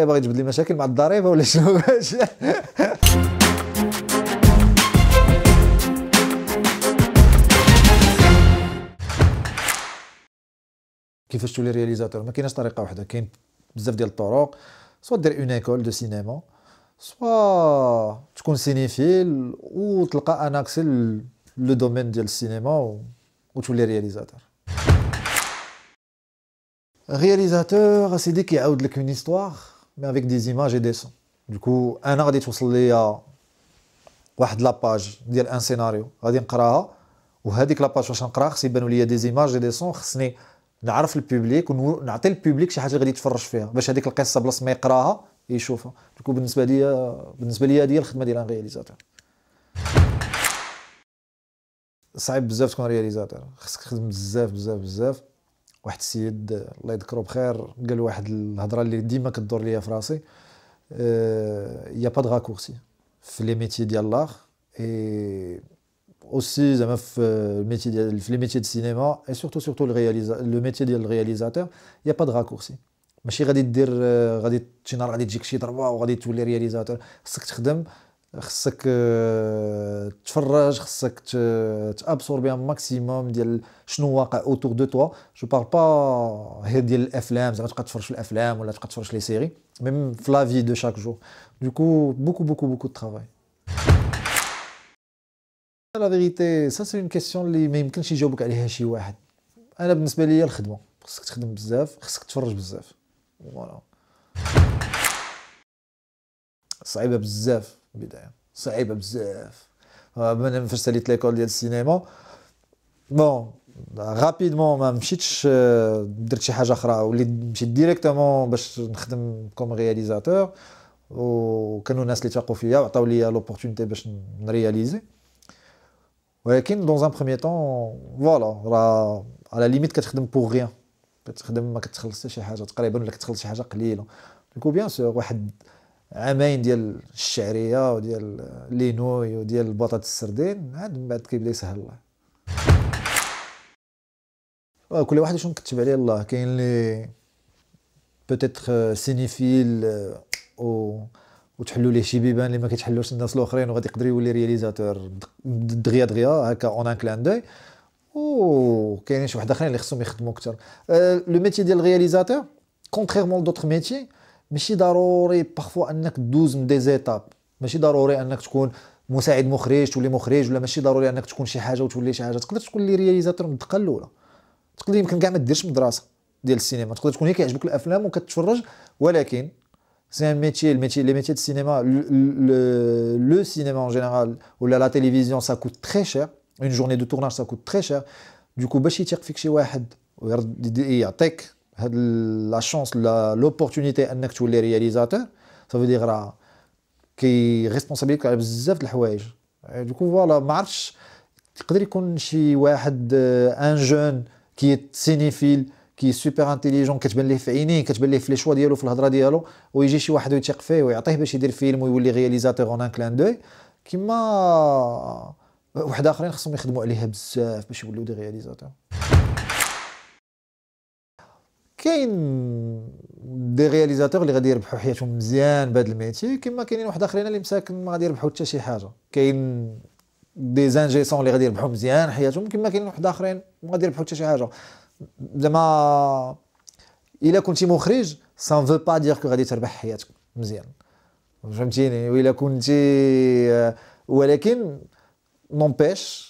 خويا باغي تجبد لي مشاكل مع الضريبه ولا شنو كيفاش تولي رياليزاتور ما كايناش طريقه واحده كاين بزاف ديال الطرق سوا دير اون ايكول دو سينما سوا تكون سينيفيل وتلقى ان اكسي لو دومين ديال السينما و... وتولي رياليزاتور رياليزاتور سيدي كيعاود لك اون هيستوار mais avec des images et des sons. Du coup, انا غادي توصل ليا واحد لاباج ديال ان سيناريو غادي نقراها وهذيك لاباج واش نقراها خص يبانوا ليا دي زيماج دي نعرف البوبليك ونعطي البوبليك شي حاجه غادي يتفرج فيها باش هذيك القصه بلاص ما يقراها يشوفها دوكو بالنسبه ليا بالنسبه ليا هذه هي الخدمه ديال ان رياليزاتور صعيب بزاف تكون رياليزاتور خصك تخدم بزاف بزاف بزاف واحد السيد الله يذكره بخير قال واحد الهضره اللي ديما كدور ليا في راسي آه، يا با دراكورسي في لي ميتي ديال لاغ اي aussi زعما في ميتي ديال في لي ميتي ديال السينما اي سورتو سورتو لو ميتي ديال الرياليزاتور يا با دراكورسي ماشي غادي دير آه، غادي شي نهار غادي تجيك شي ضربه وغادي تولي رياليزاتور خصك تخدم خصك آه، تفرج خصك تابسور ان ماكسيموم ديال شنو واقع اوتور دو توا جو بار با هي ديال الافلام زعما تبقى تفرج في الافلام ولا تبقى تفرج لي سيري ميم في لا في دو شاك جور دوكو بوكو بوكو بوكو دو ترافاي لا فيغيتي سا سي اون كيسيون اللي ما يمكنش يجاوبك عليها شي واحد انا بالنسبه ليا الخدمه خصك تخدم بزاف خصك تفرج بزاف فوالا صعيبه بزاف البدايه صعيبه بزاف من فاش ساليت ليكول ديال السينما بون رابيدمون ما مشيتش درت شي حاجه اخرى وليت مشيت ديريكتومون باش نخدم كوم رياليزاتور وكانوا ناس اللي تاقوا فيا وعطاو لي لوبورتونيتي باش نرياليزي ولكن دون ان بروميي طون فوالا راه على ليميت كتخدم بوغ غيان كتخدم ما كتخلص حتى شي حاجه تقريبا ولا كتخلص شي حاجه قليله دوكو بيان سور واحد عامين ديال الشعريه وديال لينوي وديال البطاط السردين عاد من بعد كيبدا يسهل الله كل واحد شنو كتب عليه الله كاين اللي بوتيتر سينيفيل و وتحلوا ليه شي بيبان اللي ما كيتحلوش الناس الاخرين وغادي يقدر يولي رياليزاتور دغيا دغيا هكا اون ان كلان دوي وكاينين شي واحد اخرين اللي خصهم يخدموا اكثر لو euh، ميتي ديال الرياليزاتور كونتريرمون لدوطخ ميتي ماشي ضروري باغفوا انك دوز من دي زيتاب ماشي ضروري انك تكون مساعد مخرج تولي مخرج ولا ماشي ضروري انك تكون شي حاجه وتولي شي حاجه تقدر تكون لي رياليزاتور من الدقه الاولى تقدر يمكن كاع ما ديرش مدرسه ديال السينما تقدر تكون هي كيعجبك الافلام وكتفرج ولكن سي ان ميتي الميتي لي ميتي السينما لو سينما اون جينيرال ولا لا تيليفزيون سا كوت تري شير اون جورني دو تورناج سا كوت تري شير دوكو باش يثيق فيك شي واحد ويرد يعطيك هاد لا شونس لوبورتونيتي انك تولي رياليزاتور صافي دير راه كي ريسبونسابيلتيك على بزاف د الحوايج دوكو فوالا ما عرفتش تقدر يكون شي واحد ان جون كي سينيفيل كي سوبر انتيليجون كتبان ليه في عينيه كتبان ليه في لي شوا ديالو في الهضره ديالو ويجي شي واحد ويثيق فيه ويعطيه باش يدير فيلم ويولي رياليزاتور اون ان كلان دوي كيما آه، واحد اخرين خصهم يخدموا عليها بزاف باش يوليو دي رياليزاتور كاين دي رياليزاتور اللي غادي يربحوا حياتهم مزيان بهذا الميتي كما كاينين واحد اخرين اللي مساكن ما غادي يربحوا حتى شي حاجه كاين دي زانجيسون اللي غادي يربحوا مزيان حياتهم كما كاينين واحد اخرين ما غادي يربحوا حتى شي حاجه زعما الا كنتي مخرج سان فو با دير كو غادي تربح حياتك مزيان فهمتيني الا كنتي ولكن نونبيش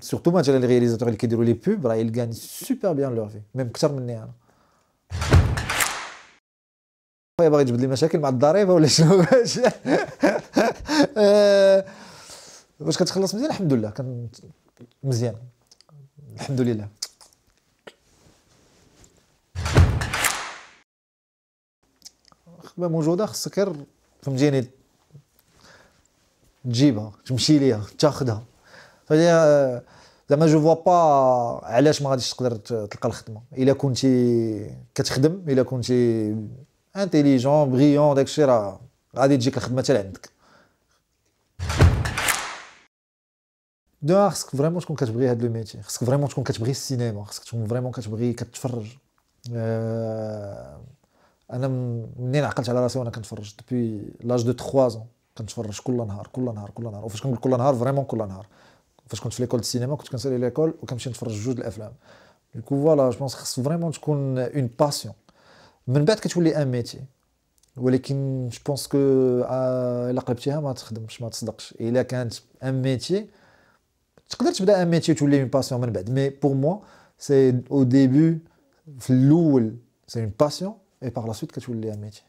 سورتو مثلا لي les اللي كيديروا لي بوب راه ils سوبر بيان bien في ميم اكثر مني انا خويا باغي تجبد لي مشاكل مع الضريبه ولا شنو باش واش كتخلص مزيان الحمد لله كان مزيان الحمد لله خدمه موجوده خصك غير فهمتيني تجيبها تمشي ليها تاخذها فهي آه، زعما جو فوا با علاش ما غاديش تقدر تلقى الخدمه الا كنتي كتخدم الا كنتي انتيليجون بغيون داكشي راه غادي تجيك الخدمه حتى عندك دو خصك فريمون تكون كتبغي هاد لو ميتي خصك فريمون تكون كتبغي السينما خصك تكون فريمون كتبغي كتفرج آه، انا منين عقلت على راسي وانا كنتفرج دوبوي لاج دو 3 ans كنتفرج كل نهار كل نهار كل نهار وفاش كنقول كل نهار فريمون كل نهار Quand tu fais à l'école de cinéma, quand tu quittes l'école, ou quand tu viens de faire jouer le film, du coup voilà, je pense que c'est vraiment une passion. Mais peut-être que tu voulais un métier. je pense que ah, la je m'attire. Et a un métier. Tu peux être un métier tu voulais une passion, mais pour moi, c'est au début c'est une passion, et par la suite que tu voulais un métier.